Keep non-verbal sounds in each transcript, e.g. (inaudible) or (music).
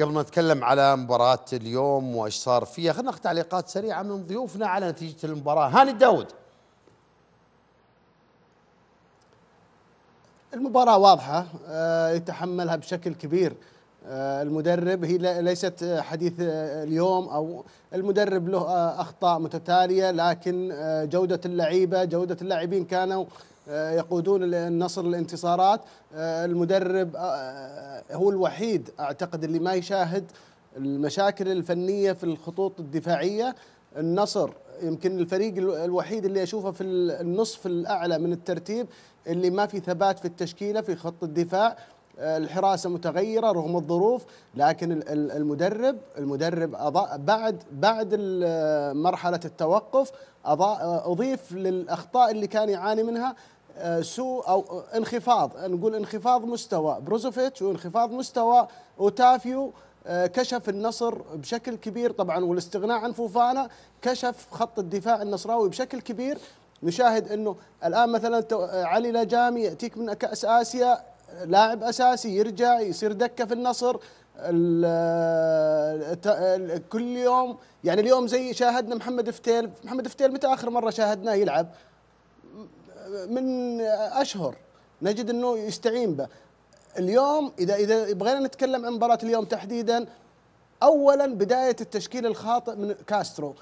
قبل ما نتكلم على مباراة اليوم وايش صار فيها خلينا ناخذ تعليقات سريعة من ضيوفنا على نتيجة المباراة هاني الداود المباراة واضحة آه، يتحملها بشكل كبير آه، المدرب هي ليست حديث آه، اليوم او المدرب له اخطاء متتاليه لكن جوده اللعيبه جوده اللاعبين كانوا آه، يقودون النصر الانتصارات آه، المدرب آه، هو الوحيد اعتقد اللي ما يشاهد المشاكل الفنيه في الخطوط الدفاعيه النصر يمكن الفريق الوحيد اللي اشوفه في النصف الاعلى من الترتيب اللي ما في ثبات في التشكيله في خط الدفاع آه، الحراسه متغيره رغم الظروف لكن المدرب المدرب بعد بعد آه، مرحله التوقف آه، اضيف للاخطاء اللي كان يعاني منها سوء او انخفاض نقول انخفاض مستوى بروزوفيتش وانخفاض مستوى اوتافيو كشف النصر بشكل كبير طبعا والاستغناء عن فوفانا كشف خط الدفاع النصراوي بشكل كبير نشاهد انه الان مثلا علي لجامي ياتيك من كاس اسيا لاعب اساسي يرجع يصير دكه في النصر كل يوم يعني اليوم زي شاهدنا محمد فتيل محمد فتيل متى اخر مره شاهدناه يلعب من اشهر نجد انه يستعين به اليوم اذا اذا بغينا نتكلم عن مباراه اليوم تحديدا اولا بدايه التشكيل الخاطئ من كاسترو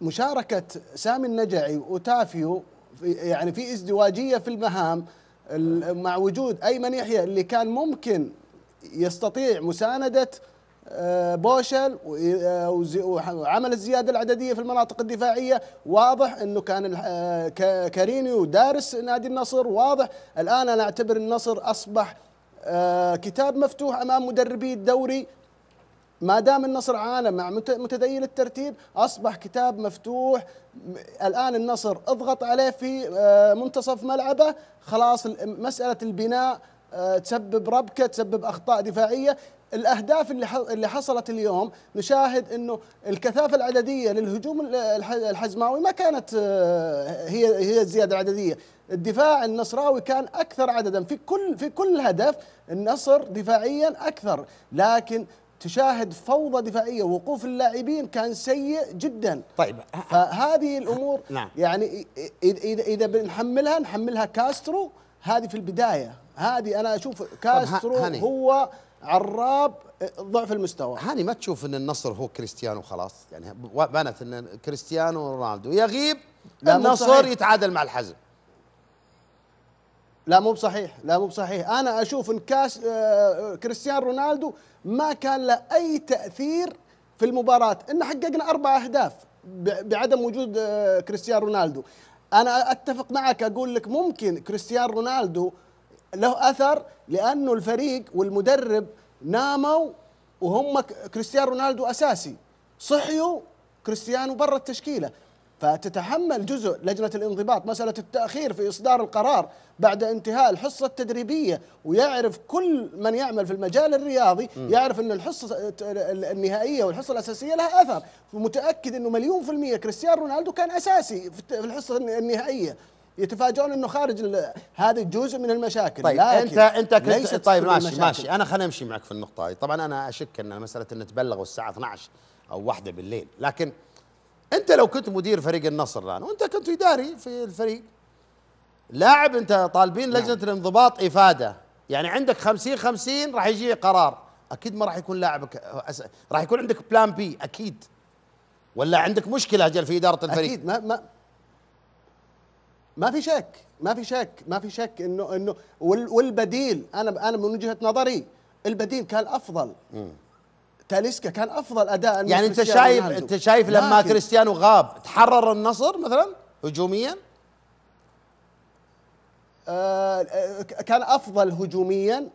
مشاركه سامي النجعي وتافيو يعني في ازدواجيه في المهام مع وجود ايمن يحيى اللي كان ممكن يستطيع مسانده آه، بوشل آه، وعمل الزياده العدديه في المناطق الدفاعيه واضح انه كان آه، كارينيو دارس نادي النصر واضح الان انا اعتبر النصر اصبح كتاب مفتوح امام مدربي الدوري ما دام النصر عانى مع متدين الترتيب اصبح كتاب مفتوح الان النصر اضغط عليه في آه، منتصف ملعبه خلاص مساله البناء آه، تسبب ربكه تسبب اخطاء دفاعيه الاهداف اللي حصلت اليوم نشاهد انه الكثافه العدديه للهجوم الحزماوي ما كانت آه، هي هي الزياده العدديه، الدفاع النصراوي كان اكثر عددا في كل في كل هدف النصر دفاعيا اكثر، لكن تشاهد فوضى دفاعيه وقوف اللاعبين كان سيء جدا طيب فهذه الامور (laughs) نعم. يعني اذا اذا بنحملها نحملها كاسترو هذه في البدايه هذه انا اشوف طيب، كاسترو هو عراب ضعف المستوى هاني ما تشوف ان النصر هو كريستيانو خلاص يعني بانت ان كريستيانو رونالدو يغيب النصر يتعادل مع الحزم لا مو بصحيح لا مو بصحيح انا اشوف ان كاس آه، كريستيانو رونالدو ما كان له اي تاثير في المباراه ان حققنا اربع اهداف بعدم وجود آه، كريستيانو رونالدو انا اتفق معك اقول لك ممكن كريستيانو رونالدو له اثر لانه الفريق والمدرب ناموا وهم كريستيانو رونالدو اساسي صحيوا كريستيانو برا التشكيله فتتحمل جزء لجنة الانضباط مسألة التأخير في إصدار القرار بعد انتهاء الحصة التدريبية ويعرف كل من يعمل في المجال الرياضي يعرف أن الحصة النهائية والحصة الأساسية لها أثر متأكد أنه مليون في المية كريستيانو رونالدو كان أساسي في الحصة النهائية يتفاجئون انه خارج هذه جزء من المشاكل طيب انت انت ليست طيب ماشي المشاكل. ماشي انا خليني امشي معك في النقطه هذه طبعا انا اشك ان مساله ان تبلغوا الساعه 12 او واحدة بالليل لكن انت لو كنت مدير فريق النصر الان وانت كنت اداري في الفريق لاعب انت طالبين نعم. لجنه نعم. الانضباط افاده يعني عندك 50 50 راح يجي قرار اكيد ما راح يكون لاعبك راح يكون عندك بلان بي اكيد ولا عندك مشكله اجل في اداره الفريق اكيد ما ما ما في شك ما في شك ما في شك انه انه والبديل انا انا من وجهه نظري البديل كان افضل م. تاليسكا كان افضل اداء يعني انت شايف رونالدو. انت شايف لما لكن. كريستيانو غاب تحرر النصر مثلا هجوميا آه كان افضل هجوميا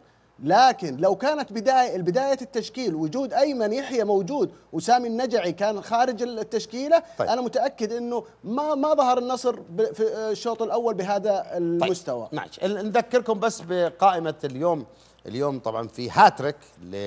لكن لو كانت بدايه البدايه التشكيل وجود ايمن يحيى موجود وسامي النجعي كان خارج التشكيله طيب. انا متاكد انه ما ما ظهر النصر في آه، الشوط الاول بهذا طيب. المستوى طيب. نذكركم بس بقائمه اليوم اليوم طبعا في هاتريك